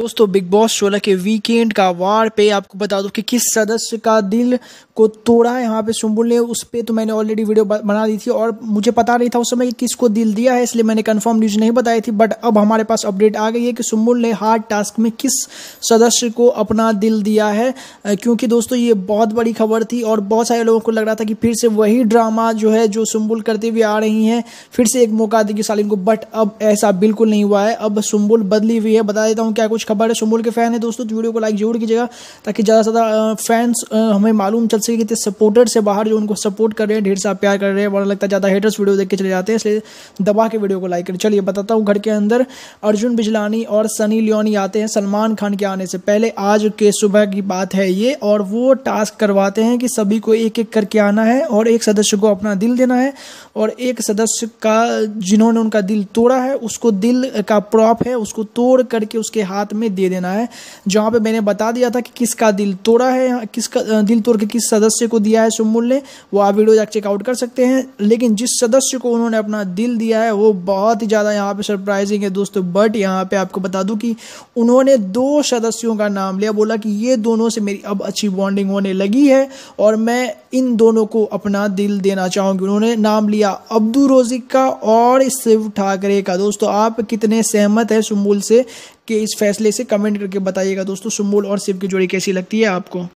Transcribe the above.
दोस्तों big boss शोला के weekend का वार पे आपको बता दूं कि किस सदस्य का दिल को तोड़ा है यहाँ पे सुम्बुल ने उस पर तो मैंने ऑलरेडी वीडियो बना दी थी और मुझे पता नहीं था उस समय किसको दिल दिया है इसलिए मैंने कंफर्म न्यूज नहीं बताई थी बट अब हमारे पास अपडेट आ गई है कि सुम्बुल ने हार्ड टास्क में किस सदस्य को अपना दिल दिया है क्योंकि दोस्तों ये बहुत बड़ी खबर थी और बहुत सारे लोगों को लग रहा था कि फिर से वही ड्रामा जो है जो सुम्बुल करते हुए आ रही हैं फिर से एक मौका देगी सालिम को बट अब ऐसा बिल्कुल नहीं हुआ है अब सुम्बुल बदली हुई है बता देता हूँ क्या कुछ खबर है शुमुल के फैन है दोस्तों तो वीडियो को लाइक जरूर कीजिएगा ताकि ज़्यादा से ज़्यादा फैंस हमें मालूम चल सके कितने सपोर्टर्स से बाहर जो उनको सपोर्ट कर रहे हैं ढेर सा प्यार कर रहे हैं बड़ा लगता है ज़्यादा हेटर्स वीडियो देख के चले जाते हैं इसलिए दबा के वीडियो को लाइक करें चलिए बताता हूँ घर के अंदर अर्जुन बिजलानी और सनी लियोनी आते हैं सलमान खान के आने से पहले आज के सुबह की बात है ये और वो टास्क करवाते हैं कि सभी को एक एक करके आना है और एक सदस्य को अपना दिल देना है और एक सदस्य का जिन्होंने उनका दिल तोड़ा है उसको दिल का प्रॉप है उसको तोड़ करके उसके हाथ में दे देना है जहाँ पे मैंने बता दिया था कि किसका दिल तोड़ा है किसका दिल तोड़ के किस सदस्य को दिया है सुमुल ने वो आप वीडियो जाकर चेकआउट कर सकते हैं लेकिन जिस सदस्य को उन्होंने अपना दिल दिया है वो बहुत ही ज़्यादा यहाँ पर सरप्राइजिंग है दोस्तों बट यहाँ पर आपको बता दूँ कि उन्होंने दो सदस्यों का नाम लिया बोला कि ये दोनों से मेरी अब अच्छी बॉन्डिंग होने लगी है और मैं इन दोनों को अपना दिल देना चाहूँगी उन्होंने नाम लिया अब्दू रोजिक का और शिव ठाकरे का दोस्तों आप कितने सहमत है सुमूल से कि इस फैसले से कमेंट करके बताइएगा दोस्तों सुमूल और शिव की जोड़ी कैसी लगती है आपको